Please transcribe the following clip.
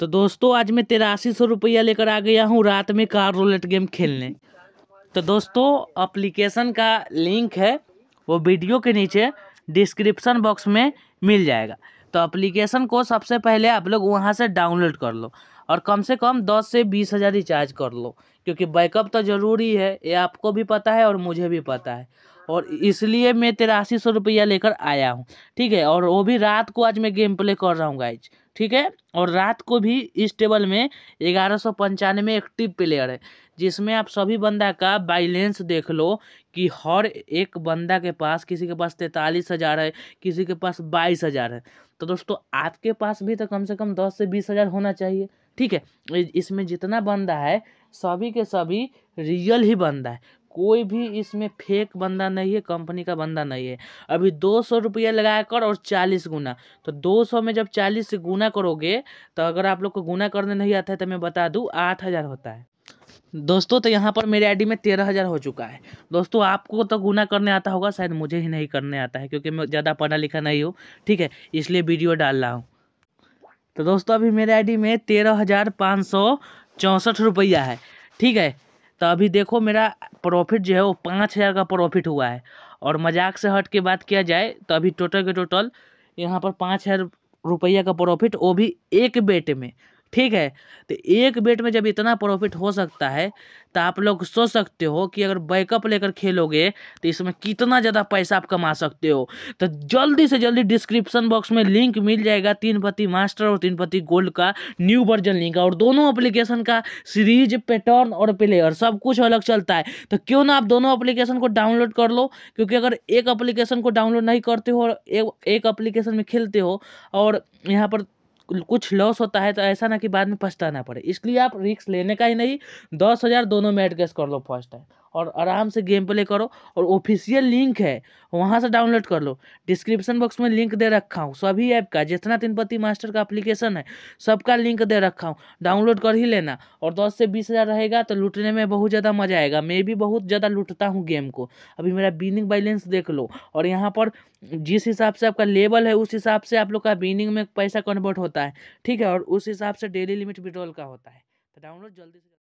तो दोस्तों आज मैं तिरासी सौ रुपया लेकर आ गया हूँ रात में कार रोलेट गेम खेलने तो दोस्तों अप्लीकेशन का लिंक है वो वीडियो के नीचे डिस्क्रिप्सन बॉक्स में मिल जाएगा तो अप्लीकेशन को सबसे पहले आप लोग वहाँ से डाउनलोड कर लो और कम से कम दस से बीस हज़ार रिचार्ज कर लो क्योंकि बैकअप तो ज़रूरी है ये आपको भी पता है और मुझे भी पता है और इसलिए मैं तिरासी सौ रुपया लेकर आया हूँ ठीक है और वो भी रात को आज मैं गेम प्ले कर रहा हूँ गाइज ठीक है और रात को भी इस टेबल में ग्यारह सौ पंचानवे एक्टिव प्लेयर है जिसमें आप सभी बंदा का बैलेंस देख लो कि हर एक बंदा के पास किसी के पास तैंतालीस हज़ार है किसी के पास बाईस हज़ार है तो दोस्तों आपके पास भी तो कम से कम दस से बीस हज़ार होना चाहिए ठीक है इसमें जितना बंदा है सभी के सभी रियल ही बंदा है कोई भी इसमें फेक बंदा नहीं है कंपनी का बंदा नहीं है अभी दो सौ रुपया लगा कर और चालीस गुना तो दो सौ में जब चालीस से गुना करोगे तो अगर आप लोग को गुना करने नहीं आता है तो मैं बता दूँ आठ हज़ार होता है दोस्तों तो यहाँ पर मेरे आईडी में तेरह हज़ार हो चुका है दोस्तों आपको तो गुना करने आता होगा शायद मुझे ही नहीं करने आता है क्योंकि मैं ज़्यादा पढ़ा लिखा नहीं हूँ ठीक है इसलिए वीडियो डाल रहा हूँ तो दोस्तों अभी मेरे आईडी में तेरह हज़ार पाँच सौ चौंसठ रुपया है ठीक है तो अभी देखो मेरा प्रॉफिट जो है वो पाँच हज़ार का प्रॉफिट हुआ है और मजाक से हट के बात किया जाए तो अभी टोटल के टोटल यहाँ पर पाँच हज़ार रुपया का प्रॉफिट वो भी एक बेट में ठीक है तो एक बेट में जब इतना प्रॉफिट हो सकता है तो आप लोग सोच सकते हो कि अगर बैकअप लेकर खेलोगे तो इसमें कितना ज़्यादा पैसा आप कमा सकते हो तो जल्दी से जल्दी डिस्क्रिप्शन बॉक्स में लिंक मिल जाएगा तीन पति मास्टर और तीन पति गोल्ड का न्यू वर्जन लिंक और दोनों अप्लीकेशन का सीरीज पैटर्न और प्लेयर सब कुछ अलग चलता है तो क्यों ना आप दोनों अप्लीकेशन को डाउनलोड कर लो क्योंकि अगर एक अप्लीकेशन को डाउनलोड नहीं करते हो और एक अप्लीकेशन में खेलते हो और यहाँ पर कुछ लॉस होता है तो ऐसा ना कि बाद में पछताना पड़े इसलिए आप रिस्क लेने का ही नहीं दस हज़ार दोनों में एडजस्ट कर लो फर्स्ट टाइम और आराम से गेम प्ले करो और ऑफिशियल लिंक है वहाँ से डाउनलोड कर लो डिस्क्रिप्शन बॉक्स में लिंक दे रखा हूँ सभी ऐप का जितना तिनपति मास्टर का एप्लीकेशन है सबका लिंक दे रखा हूँ डाउनलोड कर ही लेना और दस से बीस हज़ार रहेगा तो लूटने में बहुत ज़्यादा मज़ा आएगा मैं भी बहुत ज़्यादा लूटता हूँ गेम को अभी मेरा बीनिंग बैलेंस देख लो और यहाँ पर जिस हिसाब से आपका लेवल है उस हिसाब से आप लोग का बीनिंग में पैसा कन्वर्ट होता है ठीक है और उस हिसाब से डेली लिमिट विड्रॉल का होता है तो डाउनलोड जल्दी से